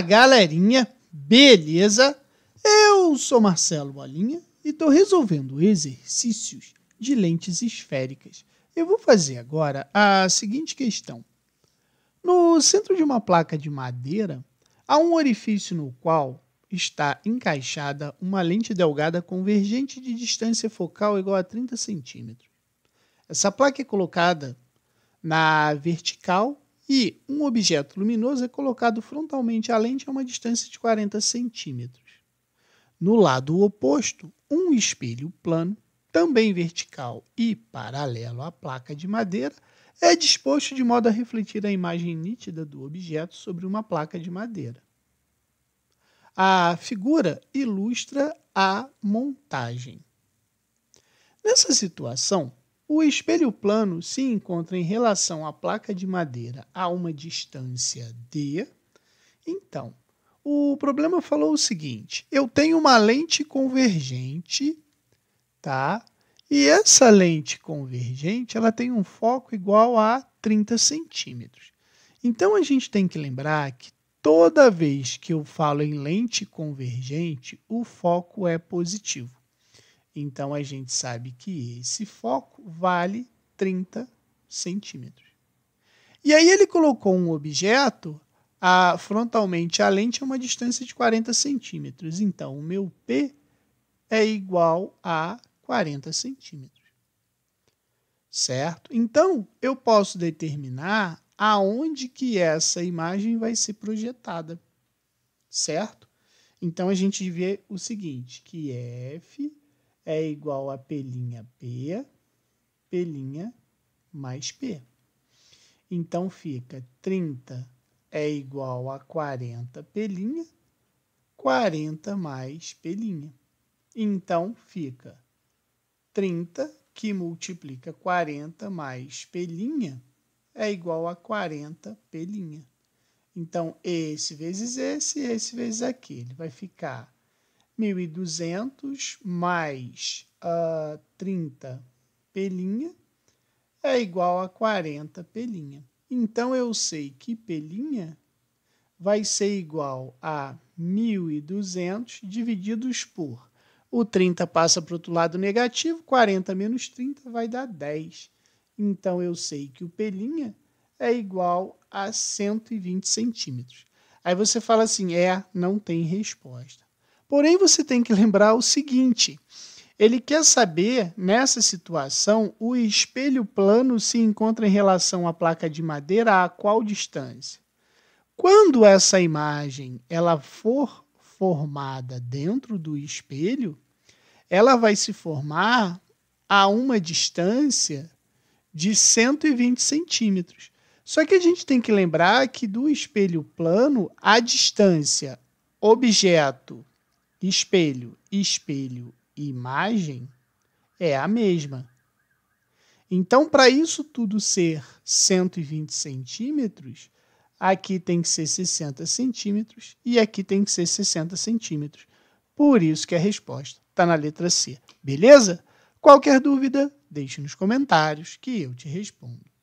galerinha, beleza? Eu sou Marcelo Bolinha e estou resolvendo exercícios de lentes esféricas. Eu vou fazer agora a seguinte questão. No centro de uma placa de madeira, há um orifício no qual está encaixada uma lente delgada convergente de distância focal igual a 30 centímetros. Essa placa é colocada na vertical e um objeto luminoso é colocado frontalmente à lente a uma distância de 40 centímetros. No lado oposto, um espelho plano, também vertical e paralelo à placa de madeira, é disposto de modo a refletir a imagem nítida do objeto sobre uma placa de madeira. A figura ilustra a montagem. Nessa situação, o espelho plano se encontra em relação à placa de madeira a uma distância d. Então, o problema falou o seguinte: eu tenho uma lente convergente, tá? E essa lente convergente, ela tem um foco igual a 30 centímetros. Então a gente tem que lembrar que toda vez que eu falo em lente convergente, o foco é positivo. Então a gente sabe que esse foco vale 30 centímetros. E aí ele colocou um objeto a, frontalmente à lente a uma distância de 40 centímetros. Então o meu P é igual a 40 centímetros. Certo? Então eu posso determinar aonde que essa imagem vai ser projetada. Certo? Então a gente vê o seguinte, que F é igual a P'P, P, mais P. Então fica 30 é igual a 40 P', 40 mais P'. Então fica 30 que multiplica 40 mais P' é igual a 40 P'. Então esse vezes esse, esse vezes aquele vai ficar 1.200 mais uh, ah, 30 pelinha é igual a 40 pelinha. Então, eu sei que pelinha vai ser igual a 1.200 divididos por... O 30 passa para o outro lado negativo, 40 menos 30 vai dar 10. Então, eu sei que o pelinha é igual a 120 centímetros. Aí você fala assim, é, não tem resposta. Porém, você tem que lembrar o seguinte: ele quer saber, nessa situação, o espelho plano se encontra em relação à placa de madeira a qual distância. Quando essa imagem ela for formada dentro do espelho, ela vai se formar a uma distância de 120 centímetros. Só que a gente tem que lembrar que do espelho plano, a distância objeto espelho, espelho, imagem é a mesma. Então, para isso tudo ser 120 centímetros, aqui tem que ser 60 centímetros e aqui tem que ser 60 centímetros. Por isso que a resposta está na letra C. Beleza? Qualquer dúvida, deixe nos comentários que eu te respondo.